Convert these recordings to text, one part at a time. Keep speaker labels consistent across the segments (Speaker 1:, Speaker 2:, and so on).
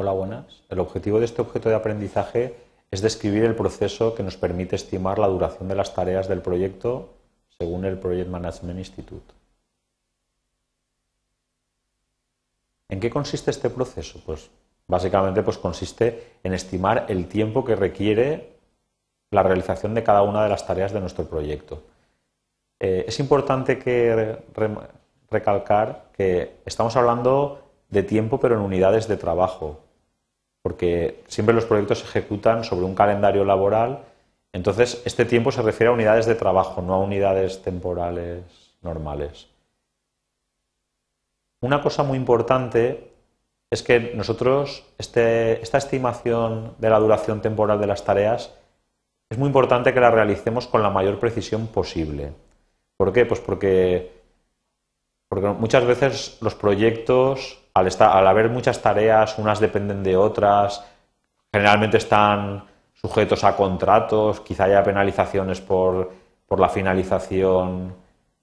Speaker 1: Hola, buenas. El objetivo de este objeto de aprendizaje es describir el proceso que nos permite estimar la duración de las tareas del proyecto según el Project Management Institute. ¿En qué consiste este proceso? Pues básicamente pues consiste en estimar el tiempo que requiere la realización de cada una de las tareas de nuestro proyecto. Eh, es importante que recalcar que estamos hablando de tiempo pero en unidades de trabajo, porque siempre los proyectos se ejecutan sobre un calendario laboral. Entonces, este tiempo se refiere a unidades de trabajo, no a unidades temporales normales. Una cosa muy importante es que nosotros, este, esta estimación de la duración temporal de las tareas, es muy importante que la realicemos con la mayor precisión posible. ¿Por qué? Pues porque, porque muchas veces los proyectos al, haber muchas tareas, unas dependen de otras, generalmente están sujetos a contratos, quizá haya penalizaciones por, la finalización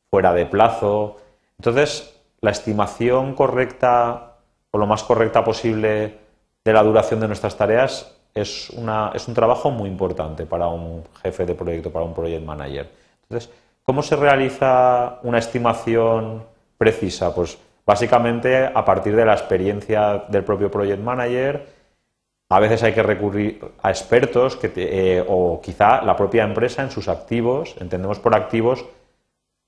Speaker 1: fuera de plazo. Entonces, la estimación correcta o lo más correcta posible de la duración de nuestras tareas es, es un trabajo muy importante para un jefe de proyecto, para un project manager. Entonces, ¿cómo se realiza una estimación precisa? Pues Básicamente a partir de la experiencia del propio project manager, a veces hay que recurrir a expertos eh, o quizá la propia empresa en sus activos, entendemos por activos,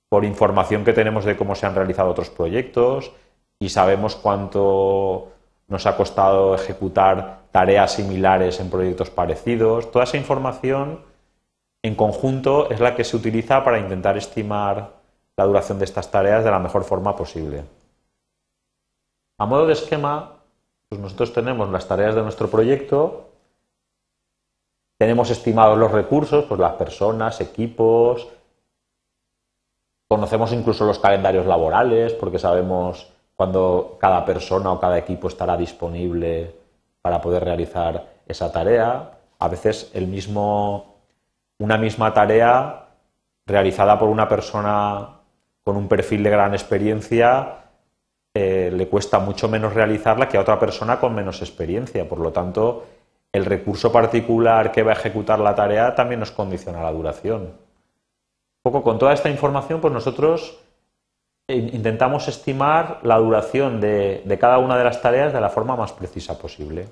Speaker 1: por información que tenemos de cómo se han realizado otros proyectos y sabemos cuánto nos ha costado ejecutar tareas similares en proyectos parecidos. Toda esa información en conjunto es la que se utiliza para intentar estimar la duración de estas tareas de la mejor forma posible. A modo de esquema, pues nosotros tenemos las tareas de nuestro proyecto, tenemos estimados los recursos, pues las personas, equipos, conocemos incluso los calendarios laborales, porque sabemos cuándo cada persona o cada equipo estará disponible para poder realizar esa tarea. A veces el mismo, una misma tarea realizada por una persona con un perfil de gran experiencia eh, le cuesta mucho menos realizarla que a otra persona con menos experiencia. Por lo tanto, el recurso particular que va a ejecutar la tarea también nos condiciona la duración. poco con toda esta información, pues nosotros intentamos estimar la duración de, cada una de las tareas de la forma más precisa posible.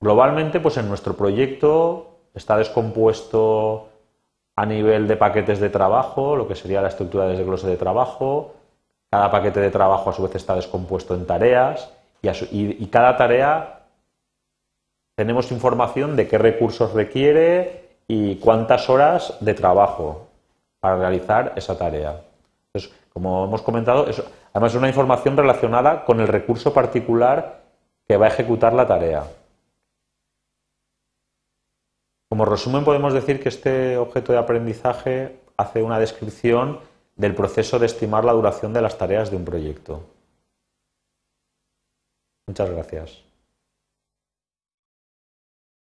Speaker 1: Globalmente, pues en nuestro proyecto está descompuesto a nivel de paquetes de trabajo, lo que sería la estructura de desglose de trabajo, cada paquete de trabajo a su vez está descompuesto en tareas y, cada tarea tenemos información de qué recursos requiere y cuántas horas de trabajo para realizar esa tarea. como hemos comentado, además es una información relacionada con el recurso particular que va a ejecutar la tarea. Como resumen podemos decir que este objeto de aprendizaje hace una descripción del proceso de estimar la duración de las tareas de un proyecto. Muchas gracias.